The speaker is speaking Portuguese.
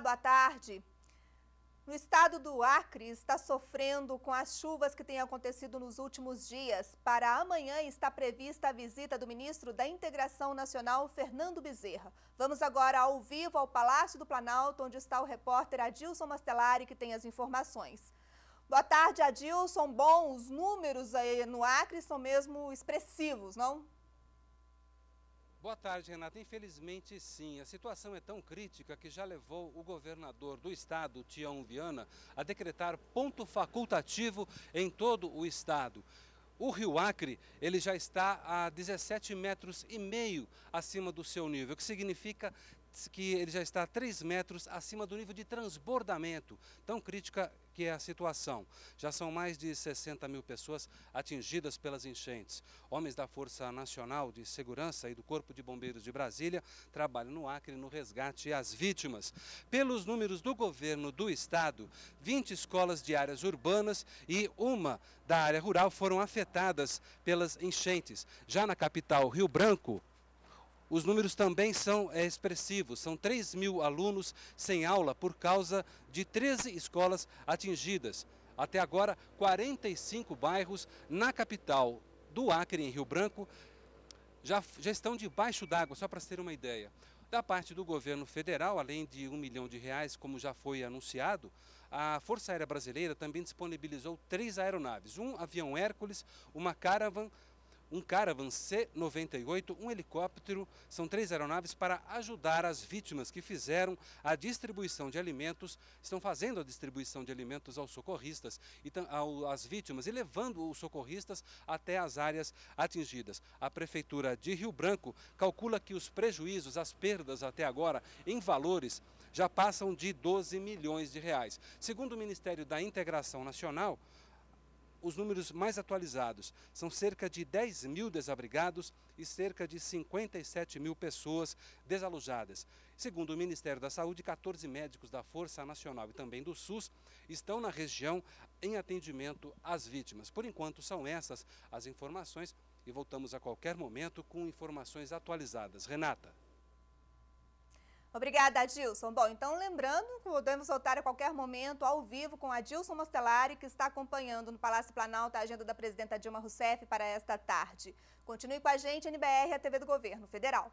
boa tarde. No estado do Acre, está sofrendo com as chuvas que têm acontecido nos últimos dias. Para amanhã está prevista a visita do ministro da Integração Nacional, Fernando Bezerra. Vamos agora ao vivo ao Palácio do Planalto, onde está o repórter Adilson Mastelari, que tem as informações. Boa tarde, Adilson. Bom, os números aí no Acre são mesmo expressivos, não? Boa tarde, Renata. Infelizmente, sim. A situação é tão crítica que já levou o governador do estado, Tião Viana, a decretar ponto facultativo em todo o estado. O rio Acre ele já está a 17 metros e meio acima do seu nível, o que significa que ele já está 3 metros acima do nível de transbordamento, tão crítica que é a situação. Já são mais de 60 mil pessoas atingidas pelas enchentes. Homens da Força Nacional de Segurança e do Corpo de Bombeiros de Brasília trabalham no Acre no resgate às vítimas. Pelos números do governo do estado, 20 escolas de áreas urbanas e uma da área rural foram afetadas pelas enchentes. Já na capital Rio Branco, os números também são é, expressivos, são 3 mil alunos sem aula por causa de 13 escolas atingidas. Até agora, 45 bairros na capital do Acre, em Rio Branco, já, já estão debaixo d'água, só para ter uma ideia. Da parte do governo federal, além de um milhão de reais, como já foi anunciado, a Força Aérea Brasileira também disponibilizou três aeronaves, um avião Hércules, uma Caravan um Caravan C-98, um helicóptero, são três aeronaves para ajudar as vítimas que fizeram a distribuição de alimentos, estão fazendo a distribuição de alimentos aos socorristas e às vítimas e levando os socorristas até as áreas atingidas. A Prefeitura de Rio Branco calcula que os prejuízos, as perdas até agora em valores já passam de 12 milhões de reais. Segundo o Ministério da Integração Nacional, os números mais atualizados. São cerca de 10 mil desabrigados e cerca de 57 mil pessoas desalojadas. Segundo o Ministério da Saúde, 14 médicos da Força Nacional e também do SUS estão na região em atendimento às vítimas. Por enquanto, são essas as informações e voltamos a qualquer momento com informações atualizadas. Renata. Obrigada, Adilson. Bom, então lembrando que podemos voltar a qualquer momento ao vivo com Adilson Mostelari, que está acompanhando no Palácio Planalto a agenda da presidenta Dilma Rousseff para esta tarde. Continue com a gente, NBR, a TV do Governo Federal.